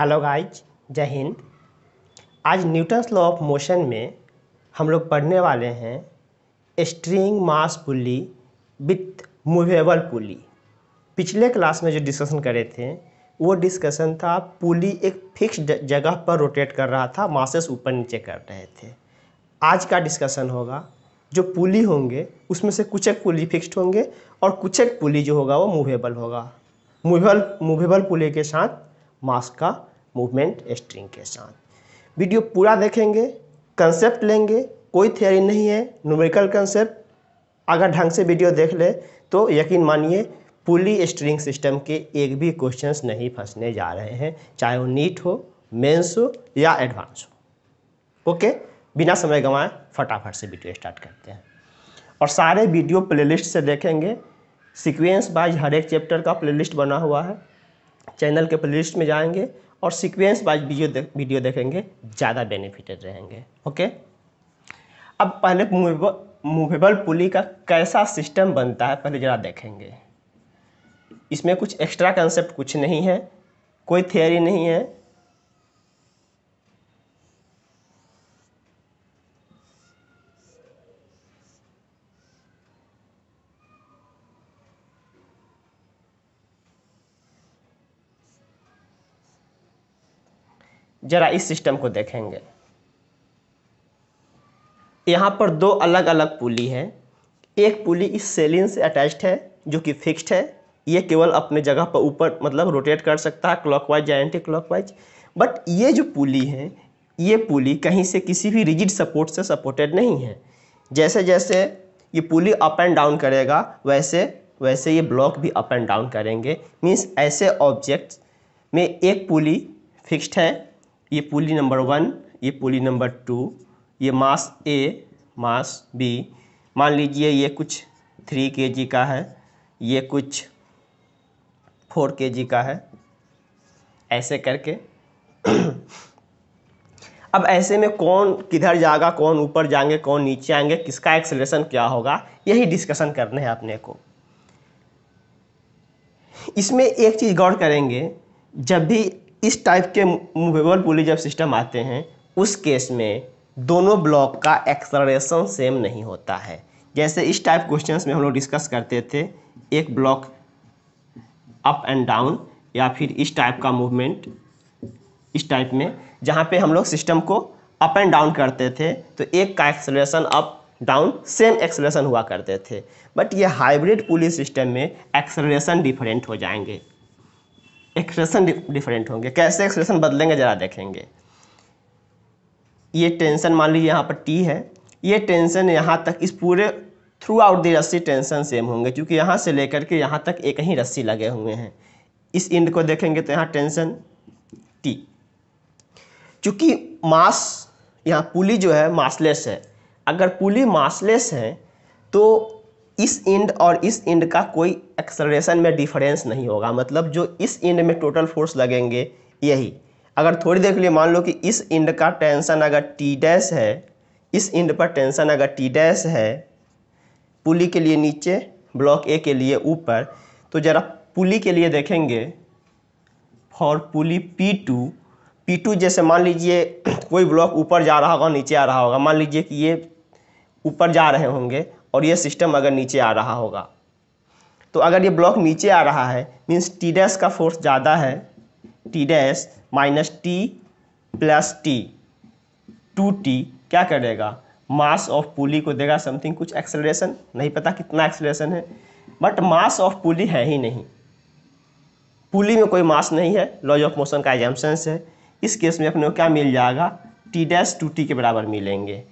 hello guys जय हिंद आज Newton's law of motion में हम लोग पढ़ने वाले हैं string mass pulley with movable pulley पिछले क्लास में जो डिस्कशन करे थे वो डिस्कशन था पुली एक फिक्स जगह पर रोटेट कर रहा था मासेस ऊपर नीचे कर रहे थे आज का डिस्कशन होगा जो पुली होंगे उसमें से कुछ एक पुली फिक्स्ड होंगे और कुछ एक पुली जो होगा वो मूवेबल होगा मूवेबल मूवेबल पुली के साथ मास का मूवमेंट स्ट्रिंग के साथ वीडियो पूरा देखेंगे कंसेप्ट लेंगे कोई थियरी नहीं है न्यूमेरिकल कंसेप्ट अगर ढंग से वीडियो देख ले तो यकीन मानिए पुली स्ट्रिंग सिस्टम के एक भी क्वेश्चंस नहीं फंसने जा रहे हैं चाहे वो नीट हो मेंस हो या एडवांस हो ओके बिना समय गंवाए फटाफट से वीडियो स्टार्ट करते हैं और सारे वीडियो प्लेलिस्ट से देखेंगे सीक्वेंस वाइज हर एक चैप्टर का प्लेलिस्ट बना हुआ है चैनल के प्लेलिस्ट में जाएंगे और सीक्वेंस वाइज वीडियो दे, वीडियो देखेंगे ज़्यादा बेनिफिटेड रहेंगे ओके अब पहले मूवेबल मूवेबल पुली का कैसा सिस्टम बनता है पहले ज़रा देखेंगे इसमें कुछ एक्स्ट्रा कंसेप्ट कुछ नहीं है कोई थियोरी नहीं है जरा इस सिस्टम को देखेंगे यहाँ पर दो अलग अलग पुली है एक पुली इस सेलिन से अटैच्ड है जो कि फिक्स्ड है ये केवल अपने जगह पर ऊपर मतलब रोटेट कर सकता है क्लॉकवाइज या एंटी क्लॉकवाइज बट ये जो पुली है ये पुली कहीं से किसी भी रिजिड सपोर्ट से सपोर्टेड नहीं है जैसे जैसे ये पुली अप एंड डाउन करेगा वैसे वैसे ये ब्लॉक भी अप एंड डाउन करेंगे मीन्स ऐसे ऑब्जेक्ट्स में एक पुली फिक्स्ड है ये पुली नंबर वन ये पुली नंबर टू ये मास ए मास बी मान लीजिए ये कुछ थ्री के जी का है ये कुछ फोर के जी का है ऐसे करके अब ऐसे में कौन किधर जाएगा कौन ऊपर जाएंगे कौन नीचे आएंगे किसका एक्सेलरेशन क्या होगा यही डिस्कशन करने हैं अपने को इसमें एक चीज़ गौर करेंगे जब भी इस टाइप के मूवेबल पुली जब सिस्टम आते हैं उस केस में दोनों ब्लॉक का एक्सलरेशन सेम नहीं होता है जैसे इस टाइप क्वेश्चंस में हम लोग डिस्कस करते थे एक ब्लॉक अप एंड डाउन या फिर इस टाइप का मूवमेंट इस टाइप में जहाँ पे हम लोग सिस्टम को अप एंड डाउन करते थे तो एक का acceleration up down same acceleration हुआ करते थे बट ये हाइब्रिड पुलिस सिस्टम में एक्सलेशन डिफरेंट हो जाएंगे एक्सप्रेशन डिफरेंट होंगे कैसे एक्सप्रेशन बदलेंगे ज़रा देखेंगे ये टेंशन मान लीजिए यहाँ पर टी है ये टेंशन यहाँ तक इस पूरे थ्रू आउट दी रस्सी टेंशन सेम होंगे क्योंकि यहाँ से लेकर के यहाँ तक एक ही रस्सी लगे हुए हैं इस इंड को देखेंगे तो यहाँ टेंशन टी चूँकि मास यहाँ पुली जो है मासलेस है अगर पुली मासलेस है तो इस इंड और इस इंड का कोई एक्सलरेशन में डिफरेंस नहीं होगा मतलब जो इस इंड में टोटल फोर्स लगेंगे यही अगर थोड़ी देर के लिए मान लो कि इस इंड का टेंशन अगर टी डैश है इस इंड पर टेंशन अगर टी डैश है पुली के लिए नीचे ब्लॉक ए के लिए ऊपर तो ज़रा पुली के लिए देखेंगे for pulley P two P two जैसे मान लीजिए कोई ब्लॉक ऊपर जा रहा होगा नीचे आ रहा होगा मान लीजिए कि ये ऊपर जा रहे होंगे और ये सिस्टम अगर नीचे आ रहा होगा तो अगर ये ब्लॉक नीचे आ रहा है मीन्स टी डैस का फोर्स ज़्यादा है T dash minus T plus T two T क्या करेगा मास ऑफ पुली को देगा समथिंग कुछ एक्सेलरेशन नहीं पता कितना एक्सेलरेशन है बट मास ऑफ पुली है ही नहीं पुली में कोई मास नहीं है लॉज ऑफ मोशन का एजम्पन्स है इस केस में अपने को क्या मिल जाएगा टी डैस टू टी के बराबर मिलेंगे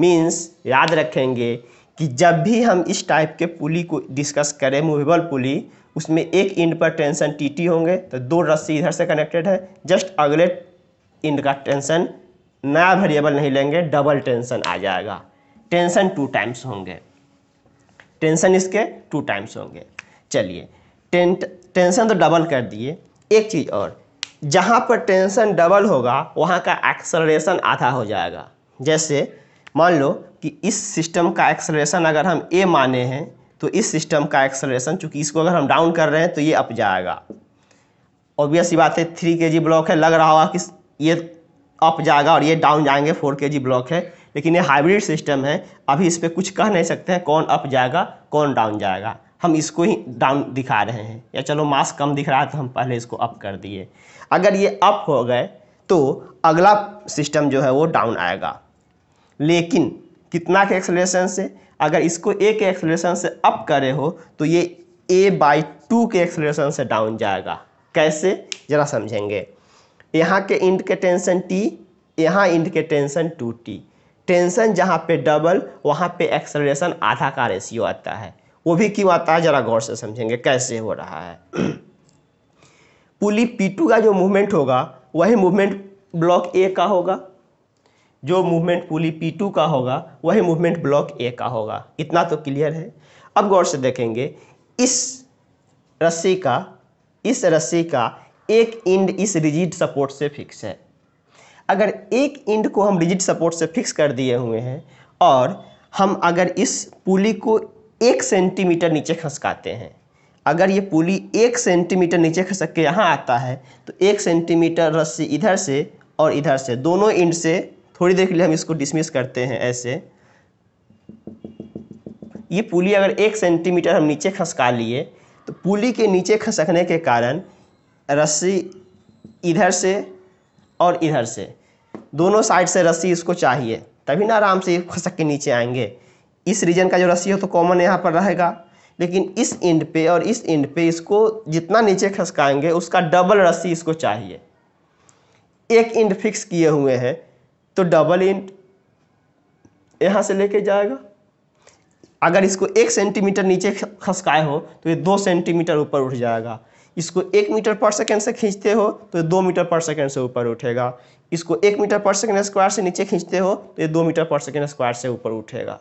मीन्स याद रखेंगे कि जब भी हम इस टाइप के पुली को डिस्कस करें मूवेबल पुली उसमें एक इंड पर टेंशन टी होंगे तो दो रस्सी इधर से कनेक्टेड है जस्ट अगले इंड का टेंशन नया वेरिएबल नहीं लेंगे डबल टेंशन आ जाएगा टेंशन टू टाइम्स होंगे टेंशन इसके टू टाइम्स होंगे चलिए टेंशन तो डबल कर दिए एक चीज़ और जहाँ पर टेंशन डबल होगा वहाँ का एक्सलरेशन आधा हो जाएगा जैसे मान लो कि इस सिस्टम का एक्सलेशन अगर हम ए माने हैं तो इस सिस्टम का एक्सलेशन चूंकि इसको अगर हम डाउन कर रहे हैं तो ये अप जाएगा ऑब्वियस ही बात है थ्री के जी ब्लॉक है लग रहा होगा कि ये अप जाएगा और ये डाउन जाएंगे फोर के जी ब्लॉक है लेकिन ये हाइब्रिड सिस्टम है अभी इस पर कुछ कह नहीं सकते हैं कौन अप जाएगा कौन डाउन जाएगा हम इसको ही डाउन दिखा रहे हैं या चलो मास कम दिख रहा है तो हम पहले इसको अप कर दिए अगर ये अप हो गए तो अगला सिस्टम जो है वो डाउन आएगा लेकिन कितना के एक्सलेशन से अगर इसको ए के एक्सलेशन से अप करे हो तो ये ए बाई टू के एक्सलेशन से डाउन जाएगा कैसे ज़रा समझेंगे यहाँ के इंड के टेंशन टी यहाँ इंड के टेंशन टू टी टेंशन जहाँ पे डबल वहाँ पे एक्सलेशन आधा का रेशियो आता है वो भी क्यों आता है ज़रा गौर से समझेंगे कैसे हो रहा है पुली पी टू का जो मूवमेंट होगा वही मूवमेंट ब्लॉक ए का होगा जो मूवमेंट पुली P2 का होगा वही मूवमेंट ब्लॉक ए का होगा इतना तो क्लियर है अब गौर से देखेंगे इस रस्सी का इस रस्सी का एक इंड इस रिजिड सपोर्ट से फिक्स है अगर एक इंड को हम रिजिड सपोर्ट से फिक्स कर दिए हुए हैं और हम अगर इस पुली को एक सेंटीमीटर नीचे खसकाते हैं अगर ये पुली एक सेंटीमीटर नीचे खसक के यहाँ आता है तो एक सेंटीमीटर रस्सी इधर से और इधर से दोनों इंड से थोड़ी देर के लिए हम इसको डिसमिस करते हैं ऐसे ये पुली अगर एक सेंटीमीटर हम नीचे खसका लिए तो पुली के नीचे खसकने के कारण रस्सी इधर से और इधर से दोनों साइड से रस्सी इसको चाहिए तभी ना आराम से ये खसक के नीचे आएंगे इस रीजन का जो रस्सी हो तो कॉमन यहाँ पर रहेगा लेकिन इस एंड पे और इस एंड पे इसको जितना नीचे खसकाएंगे उसका डबल रस्सी इसको चाहिए एक इंड फिक्स किए हुए हैं तो डबल इंट यहाँ से लेके जाएगा अगर इसको एक सेंटीमीटर नीचे खसकाए हो तो ये दो सेंटीमीटर ऊपर उठ जाएगा इसको एक मीटर पर सेकेंड से खींचते हो तो दो मीटर पर सेकेंड से ऊपर उठेगा इसको एक मीटर पर सेकेंड स्क्वायर से नीचे खींचते हो तो ये दो मीटर पर सेकेंड स्क्वायर से ऊपर उठेगा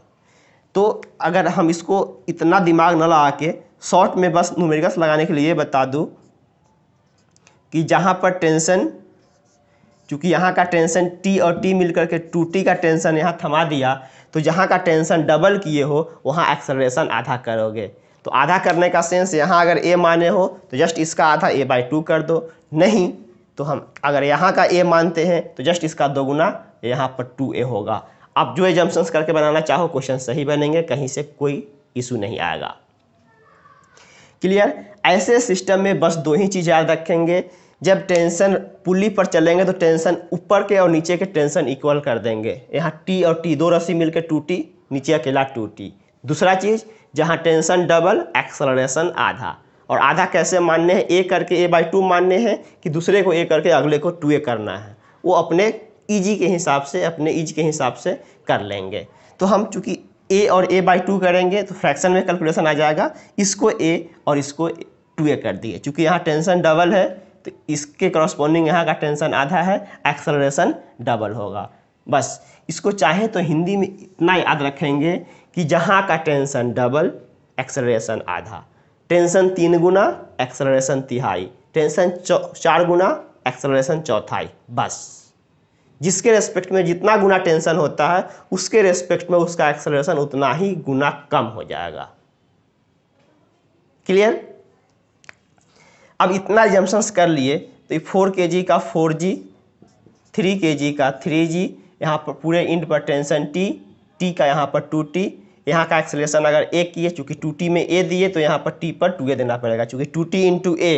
तो अगर हम इसको इतना दिमाग न लगा के शॉर्ट में बस नुमेरिकस लगाने के लिए बता दूँ कि जहाँ पर टेंशन क्योंकि यहाँ का टेंशन टी और टी मिल करके टू टी का टेंशन यहाँ थमा दिया तो जहाँ का टेंशन डबल किए हो वहाँ एक्सलरेशन आधा करोगे तो आधा करने का सेंस यहाँ अगर ए माने हो तो जस्ट इसका आधा ए बाई टू कर दो नहीं तो हम अगर यहाँ का ए मानते हैं तो जस्ट इसका दोगुना यहाँ पर टू ए होगा आप जो एजम्पन्स करके बनाना चाहो क्वेश्चन सही बनेंगे कहीं से कोई इशू नहीं आएगा क्लियर ऐसे सिस्टम में बस दो ही चीज़ याद रखेंगे जब टेंशन पुली पर चलेंगे तो टेंशन ऊपर के और नीचे के टेंशन इक्वल कर देंगे यहाँ टी और टी दो रस्सी मिलकर टू टी नीचे अकेला टू टी दूसरा चीज़ जहाँ टेंशन डबल एक्सलरेशन आधा और आधा कैसे मानने हैं ए करके ए बाई टू मानने हैं कि दूसरे को ए करके अगले को टू ए करना है वो अपने ईजी के हिसाब से अपने इज के हिसाब से कर लेंगे तो हम चूँकि ए और ए बाई टू करेंगे तो फ्रैक्शन में कैलकुलेशन आ जाएगा इसको ए और इसको टू ए कर दिए चूँकि यहाँ टेंशन डबल है तो इसके क्रॉस्पॉन्डिंग यहाँ का टेंशन आधा है एक्सलरेशन डबल होगा बस इसको चाहे तो हिंदी में इतना याद रखेंगे कि जहाँ का टेंशन डबल एक्सलरेशन आधा टेंशन तीन गुना एक्सलरेशन तिहाई टेंशन चार गुना एक्सलरेशन चौथाई बस जिसके रेस्पेक्ट में जितना गुना टेंशन होता है उसके रेस्पेक्ट में उसका एक्सलरेशन उतना ही गुना कम हो जाएगा क्लियर अब इतना जम्पन्स कर लिए तो ये फोर के जी का फोर जी थ्री के जी का थ्री जी यहाँ पर पूरे इंड पर टेंशन टी टी का यहाँ पर टू टी यहाँ का एक्सलेशन अगर ए किए चूँकि टू टी में ए दिए तो यहाँ पर टी पर टू ए देना पड़ेगा चूँकि two T into A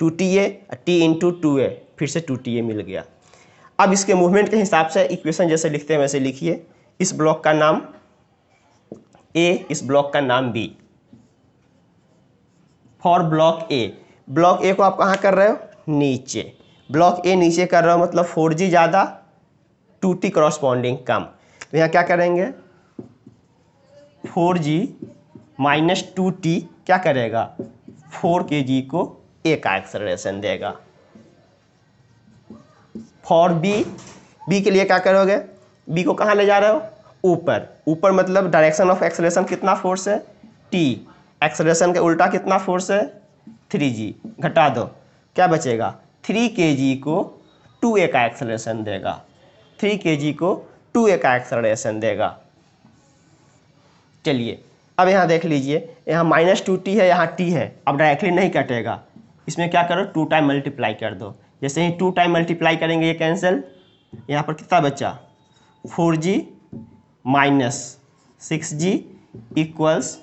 two T A T into two A फिर से टू टी ए मिल गया अब इसके मूवमेंट के हिसाब से इक्वेशन जैसे लिखते हैं वैसे लिखिए इस ब्लॉक का नाम ए इस ब्लॉक का नाम B for block A block A को आप कहाँ कर रहे हो नीचे ब्लॉक ए नीचे कर रहे हो मतलब फोर जी ज़्यादा टू टी क्रॉसपॉन्डिंग कम तो यहाँ क्या करेंगे four G minus two T क्या करेगा फोर के जी को ए का एक्सलेशन देगा फॉर बी बी के लिए क्या करोगे बी को कहाँ ले जा रहे हो ऊपर ऊपर मतलब डायरेक्शन ऑफ एक्सलेशन कितना फोर्स है टी एक्सलेशन के उल्टा कितना फोर्स है थ्री जी घटा दो क्या बचेगा थ्री के जी को टू ए का एक्सलेशन देगा थ्री के जी को टू ए का एक्सलेशन देगा चलिए अब यहाँ देख लीजिए यहाँ माइनस टू टी है यहाँ टी है अब डायरेक्टली नहीं कटेगा इसमें क्या करो टू टाइम मल्टीप्लाई कर दो जैसे ही टू टाइम मल्टीप्लाई करेंगे ये कैंसिल यहाँ पर कितना बचा four G minus six G equals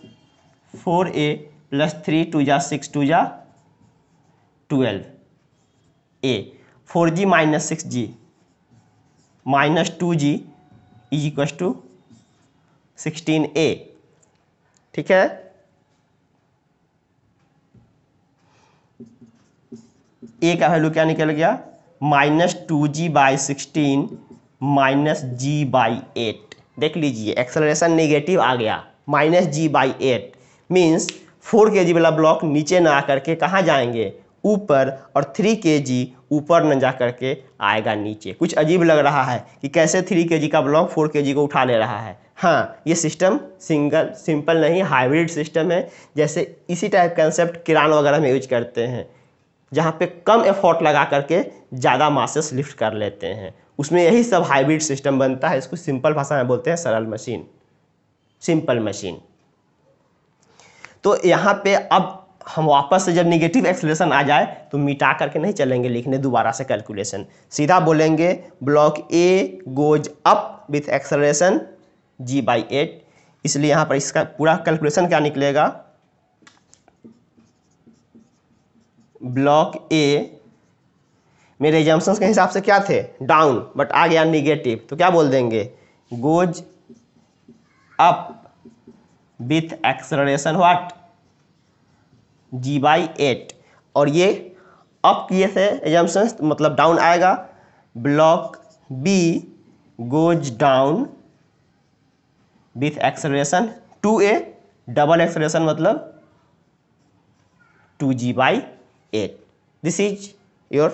four A plus three two जा सिक्स टू जा twelve A four G minus six G minus two G is equal to sixteen A ठीक है ए का वैल्यू क्या निकल गया minus two G by sixteen minus G by eight देख लीजिए एक्सेलरेशन नेगेटिव आ गया minus G by eight means four के जी वाला ब्लॉक नीचे ना आकर के कहाँ जाएंगे ऊपर और थ्री के जी ऊपर न जा करके आएगा नीचे कुछ अजीब लग रहा है कि कैसे थ्री के जी का ब्लॉक फोर के जी को उठा ले रहा है हाँ ये सिस्टम सिंगल सिंपल नहीं हाइब्रिड सिस्टम है जैसे इसी टाइप कंसेप्ट किरान वगैरह में यूज करते हैं जहाँ पे कम एफर्ट लगा करके ज़्यादा मासेस लिफ्ट कर लेते हैं उसमें यही सब हाइब्रिड सिस्टम बनता है इसको सिंपल भाषा में बोलते हैं सरल मशीन सिंपल मशीन तो यहाँ पे अब हम वापस से जब निगेटिव एक्सलेशन आ जाए तो मिटा करके नहीं चलेंगे लिखने दोबारा से कैलकुलेशन सीधा बोलेंगे block A goes up with acceleration G by eight इसलिए यहाँ पर इसका पूरा कैलकुलेशन क्या निकलेगा ब्लॉक ए मेरे एग्जाम्सन्स के हिसाब से क्या थे डाउन बट आ गया निगेटिव तो क्या बोल देंगे goes up with acceleration what G by eight और ये अप किए थे एजम्पन्स तो मतलब डाउन आएगा block B goes down with acceleration two A double acceleration मतलब two G by eight this is your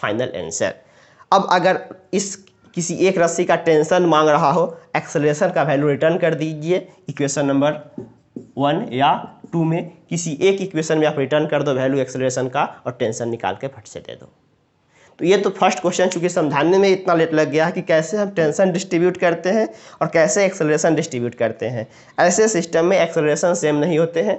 final answer अब अगर इस किसी एक रस्सी का टेंशन मांग रहा हो एक्सलेशन का वैल्यू रिटर्न कर दीजिए इक्वेशन नंबर वन या टू में किसी एक इक्वेशन में आप रिटर्न कर दो वैल्यू एक्सलेशन का और टेंशन निकाल के फट से दे दो तो ये तो फर्स्ट क्वेश्चन चूंकि समझाने में इतना लेट लग गया है कि कैसे हम टेंशन डिस्ट्रीब्यूट करते हैं और कैसे एक्सेलरेशन डिस्ट्रीब्यूट करते हैं ऐसे सिस्टम में एक्सेलरेशन सेम नहीं होते हैं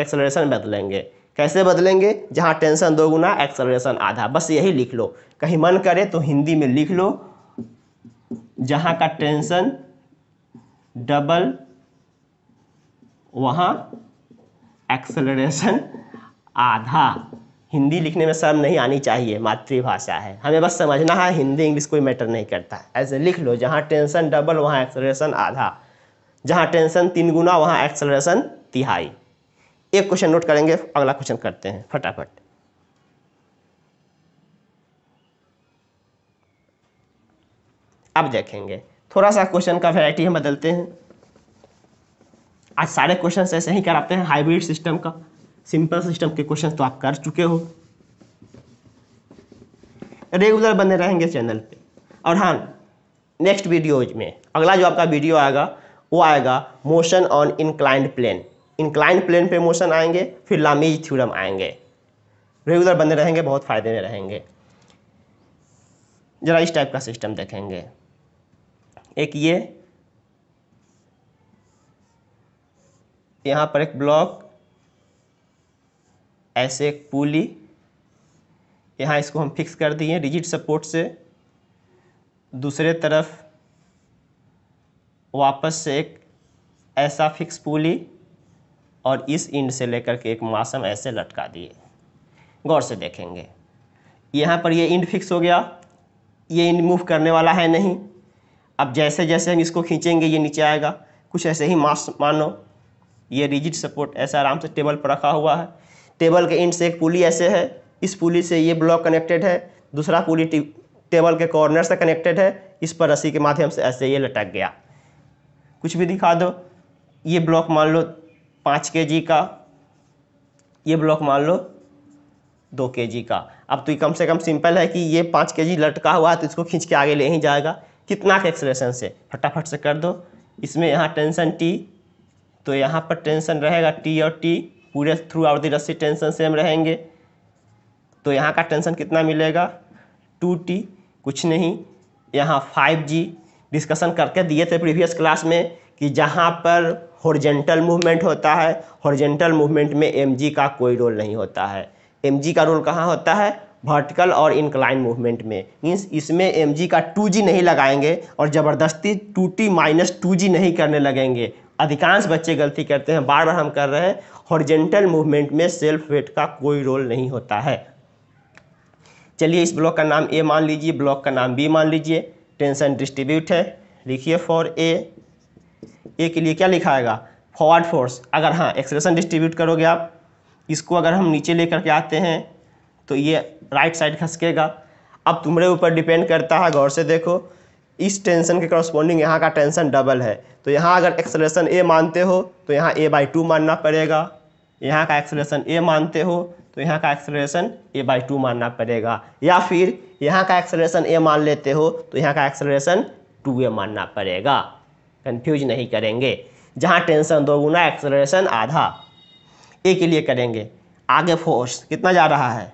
एक्सेलरेशन बदलेंगे कैसे बदलेंगे जहाँ टेंशन दो गुना एक्सेलरेशन आधा बस यही लिख लो कहीं मन करे तो हिंदी में लिख लो जहाँ का टेंशन डबल वहाँ एक्सलरेशन आधा हिंदी लिखने में शर्म नहीं आनी चाहिए मातृभाषा है हमें बस समझना है हिंदी इंग्लिश कोई मैटर नहीं करता ऐसे लिख लो जहाँ टेंशन डबल वहाँ एक्सलरेशन आधा जहाँ टेंशन तीन गुना वहाँ एक्सलरेशन तिहाई एक क्वेश्चन नोट करेंगे अगला क्वेश्चन करते हैं फटाफट अब देखेंगे थोड़ा सा क्वेश्चन का वैरायटी हम बदलते हैं आज सारे क्वेश्चन ऐसे ही कराते हैं हाइब्रिड सिस्टम का सिंपल सिस्टम के क्वेश्चन तो आप कर चुके हो रेगुलर बने रहेंगे चैनल पे और हाँ नेक्स्ट वीडियो में अगला जो आपका वीडियो आएगा वो आएगा motion on inclined plane inclined plane पे मोशन आएंगे फिर लामीज थ्योरम आएंगे रेगुलर बने रहेंगे बहुत फ़ायदे में रहेंगे ज़रा इस टाइप का सिस्टम देखेंगे एक ये यहाँ पर एक ब्लॉक ऐसे एक पुली यहाँ इसको हम फिक्स कर दिए रिजिट सपोर्ट से दूसरे तरफ वापस से एक ऐसा फिक्स पुली और इस इंड से लेकर के एक मासम ऐसे लटका दिए गौर से देखेंगे यहाँ पर ये इंड फिक्स हो गया ये इंड मूव करने वाला है नहीं अब जैसे जैसे हम इसको खींचेंगे ये नीचे आएगा कुछ ऐसे ही मास मानो ये रिजिड सपोर्ट ऐसा आराम से टेबल पर रखा हुआ है टेबल के इंड से एक पुली ऐसे है इस पुली से ये ब्लॉक कनेक्टेड है दूसरा पुली टेबल के कॉर्नर से कनेक्टेड है इस पर रस्सी के माध्यम से ऐसे ये लटक गया कुछ भी दिखा दो ये ब्लॉक मान लो पाँच के जी का ये ब्लॉक मान लो दो के जी का अब तो कम से कम सिंपल है कि ये पाँच के जी लटका हुआ है तो इसको खींच के आगे ले ही जाएगा कितना के एक्सलेशन से फटाफट से कर दो इसमें यहाँ टेंशन टी तो यहाँ पर टेंशन रहेगा टी और टी पूरे थ्रू आउट दी रस्सी टेंशन सेम रहेंगे तो यहाँ का टेंशन कितना मिलेगा टू टी कुछ नहीं यहाँ फाइव जी डिस्कशन करके दिए थे प्रीवियस क्लास में कि जहाँ पर हॉर्जेंटल मूवमेंट होता है हॉर्जेंटल मूवमेंट में एम का कोई रोल नहीं होता है एम का रोल कहाँ होता है वर्टिकल और इंक्लाइन मूवमेंट में मीन्स इसमें एम जी का टू जी नहीं लगाएंगे और ज़बरदस्ती two T minus two G नहीं करने लगेंगे अधिकांश बच्चे गलती करते हैं बार बार हम कर रहे हैं हॉरिजेंटल मूवमेंट में सेल्फ वेट का कोई रोल नहीं होता है चलिए इस ब्लॉक का नाम ए मान लीजिए ब्लॉक का नाम बी मान लीजिए टेंशन डिस्ट्रीब्यूट है लिखिए फॉर ए ए के लिए क्या लिखाएगा फॉरवर्ड फोर्स अगर हाँ एक्सलेशन डिस्ट्रीब्यूट करोगे आप इसको अगर हम नीचे लेकर के आते हैं तो ये राइट साइड खसकेगा अब तुम्हारे ऊपर डिपेंड करता है गौर से देखो इस टेंशन के करस्पॉन्डिंग यहाँ का टेंशन डबल है तो यहाँ अगर एक्सलेशन ए मानते हो तो यहाँ ए बाई टू मानना पड़ेगा यहाँ का एक्सलेशन ए मानते हो तो यहाँ का एक्सलेशन ए बाई टू मानना पड़ेगा या फिर यहाँ का एक्सलेशन ए मान लेते हो तो यहाँ का एक्सलेशन टू ए मानना पड़ेगा कन्फ्यूज नहीं करेंगे जहाँ टेंशन दो गुना एक्सलेशन आधा ए के लिए करेंगे आगे फोर्स कितना जा रहा है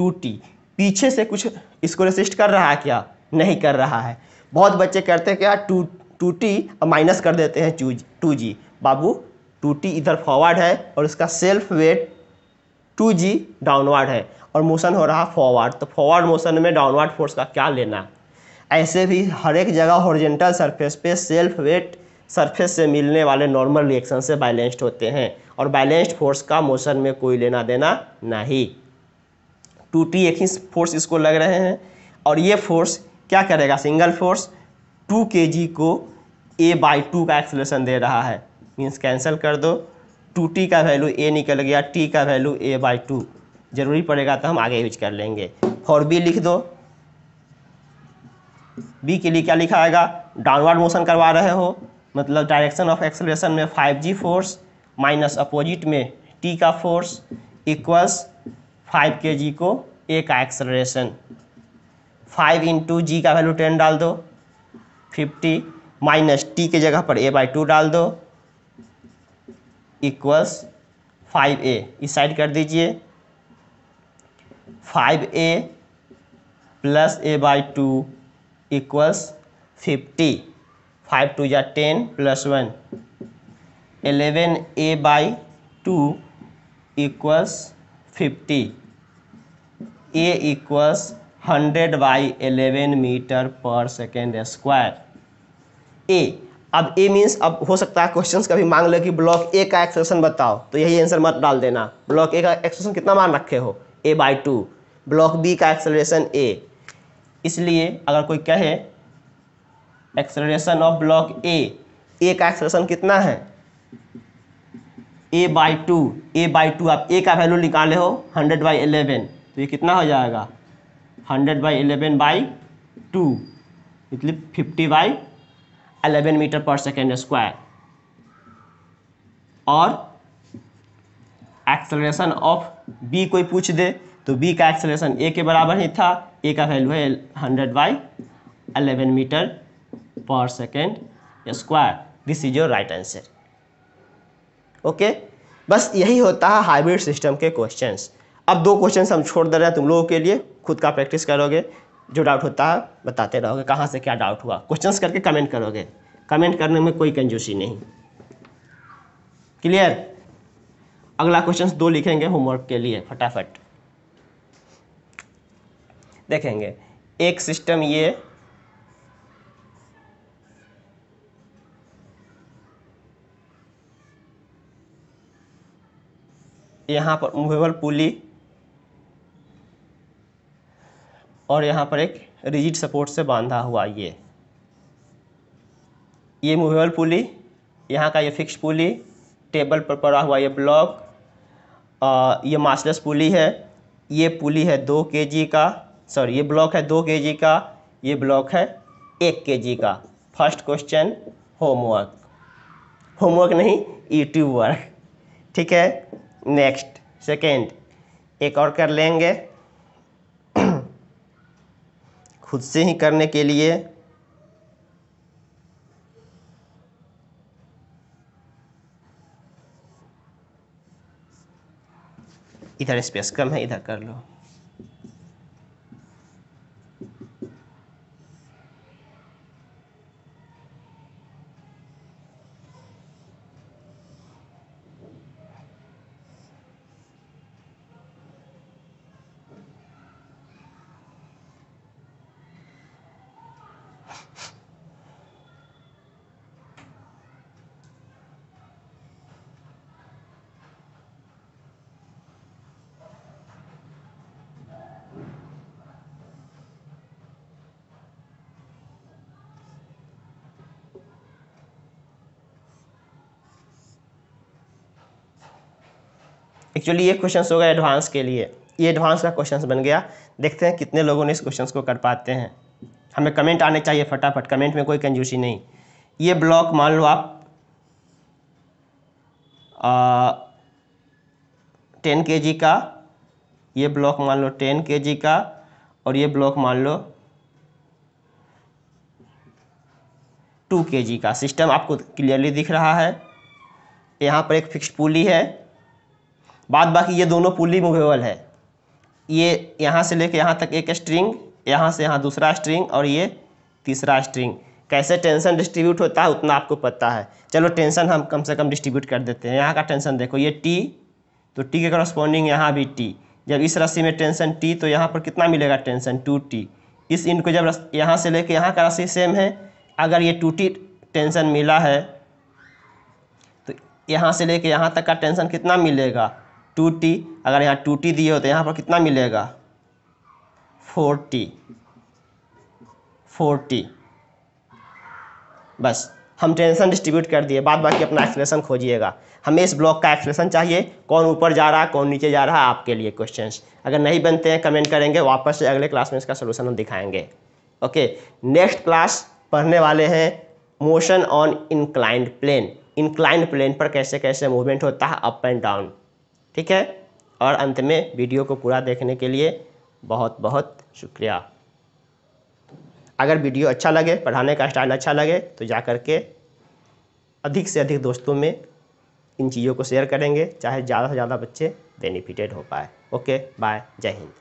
टू टी पीछे से कुछ इसको रेसिस्ट कर रहा है क्या नहीं कर रहा है बहुत बच्चे करते क्या टू टू टी माइनस कर देते हैं टू टू जी बाबू टू टी इधर फॉरवर्ड है और इसका self weight two G downward है और मोशन हो रहा फॉरवर्ड तो फॉरवर्ड मोशन में डाउनवर्ड फोर्स का क्या लेना ऐसे भी हर एक जगह हॉरिजेंटल सरफेस पे सेल्फ वेट सरफेस से मिलने वाले नॉर्मल रिएक्शन से बैलेंस्ड होते हैं और बैलेंस्ड फोर्स का मोशन में कोई लेना देना नहीं टू टी एक ही फोर्स इसको लग रहे हैं और ये फोर्स क्या करेगा सिंगल फोर्स टू के जी को ए बाई टू का एक्सलेशन दे रहा है मीन्स कैंसिल कर दो टू टी का वैल्यू ए निकल गया टी का वैल्यू ए बाई टू जरूरी पड़ेगा तो हम आगे यूज कर लेंगे फॉर बी लिख दो बी के लिए क्या लिखा आएगा डाउनवर्ड मोशन करवा रहे हो मतलब डायरेक्शन ऑफ एक्सलेशन में five G force minus opposite में टी का फोर्स इक्वल्स फाइव के जी को ए का एक्सलरेशन फाइव इंटू जी का वैल्यू टेन डाल दो फिफ्टी माइनस टी के जगह पर ए बाई टू डाल दो इक्वल्स फाइव ए इस साइड कर दीजिए five A plus A by two equals fifty five two या ten plus one eleven A by two equals fifty A equals hundred by eleven metre per second square A अब A means अब हो सकता है questions कभी मांग ले कि ब्लॉक ए का एक्सप्रेशन बताओ तो यही आंसर मत डाल देना ब्लॉक ए का एक्सप्रेशन कितना मान रखे हो A by two block B का एक्सेलरेशन ए इसलिए अगर कोई कहे acceleration of block A A का एक्सेलरेशन कितना है A by two A by two आप ए का वैल्यू निकाले हो हंड्रेड बाई एलेवन तो ये कितना हो जाएगा hundred by eleven by two मतलब fifty by eleven metre per second square और एक्सलेशन ऑफ बी कोई पूछ दे तो बी का एक्सलेशन ए के बराबर ही था ए का वैल्यू है hundred by eleven metre per second square this is your right answer okay बस यही होता है हाइब्रिड सिस्टम के क्वेश्चंस अब दो क्वेश्चन हम छोड़ दे रहे हैं तुम लोगों के लिए खुद का प्रैक्टिस करोगे जो डाउट होता है बताते रहोगे कहाँ से क्या डाउट हुआ क्वेश्चंस करके कमेंट करोगे कमेंट करने में कोई कंजूसी नहीं क्लियर अगला क्वेश्चन दो लिखेंगे होमवर्क के लिए फटाफट देखेंगे एक सिस्टम ये यहाँ पर मूवेबल पुली और यहाँ पर एक रिजिट सपोर्ट से बांधा हुआ ये ये मूवेबल पुली यहाँ का ये फिक्स पुली टेबल पर पड़ा हुआ ये ब्लॉक ये मास्टर्स पुली है ये पुली है दो के जी का सॉरी ये ब्लॉक है दो के जी का ये ब्लॉक है एक के जी का फर्स्ट क्वेश्चन होमवर्क होमवर्क नहीं यूट्यूब वर्क ठीक है नेक्स्ट सेकेंड एक और कर लेंगे खुद से ही करने के लिए इधर स्पेस कम है इधर कर लो एक्चुअली ये क्वेश्चन हो गए एडवांस के लिए ये एडवांस का क्वेश्चन बन गया देखते हैं कितने लोगों ने इस क्वेश्चन को कर पाते हैं हमें कमेंट आने चाहिए फटाफट कमेंट में कोई कंजूसी नहीं ये ब्लॉक मान लो आप टेन के जी का ये ब्लॉक मान लो टेन के जी का और ये ब्लॉक मान लो टू के जी का सिस्टम आपको क्लियरली दिख रहा है यहाँ पर एक फिक्स पुली है बाद बाकी ये दोनों पुली मूवेबल है ये यहाँ से लेके यहाँ तक एक स्ट्रिंग यहाँ से यहाँ दूसरा स्ट्रिंग और ये तीसरा स्ट्रिंग कैसे टेंशन डिस्ट्रीब्यूट होता है उतना आपको पता है चलो टेंशन हम कम से कम डिस्ट्रीब्यूट कर देते हैं यहाँ का टेंशन देखो ये टी तो टी के करस्पॉन्डिंग यहाँ भी टी जब इस रस्सी में टेंशन टी तो यहाँ पर कितना मिलेगा टेंशन टू टी इस इंड को जब यहाँ से लेके यहाँ का रस्सी सेम है अगर ये टू टी टेंशन मिला है तो यहाँ से लेके यहाँ तक का टेंशन कितना मिलेगा टू टी अगर यहाँ टू टी दिए होते यहाँ पर कितना मिलेगा four T four T bus हम टेंशन डिस्ट्रीब्यूट कर दिए बाद बाकी अपना एक्सप्रेशन खोजिएगा हमें इस ब्लॉक का एक्सप्रेशन चाहिए कौन ऊपर जा रहा है कौन नीचे जा रहा है आपके लिए क्वेश्चंस अगर नहीं बनते हैं कमेंट करेंगे वापस से अगले क्लास में इसका सोल्यूशन हम दिखाएंगे ओके नेक्स्ट क्लास पढ़ने वाले हैं motion on inclined plane inclined plane पर कैसे कैसे मूवमेंट होता है अप एंड डाउन ठीक है और अंत में वीडियो को पूरा देखने के लिए बहुत बहुत शुक्रिया अगर वीडियो अच्छा लगे पढ़ाने का स्टाइल अच्छा लगे तो जा कर के अधिक से अधिक दोस्तों में इन चीज़ों को शेयर करेंगे चाहे ज़्यादा से ज़्यादा बच्चे बेनिफिटेड हो पाए ओके बाय जय हिंद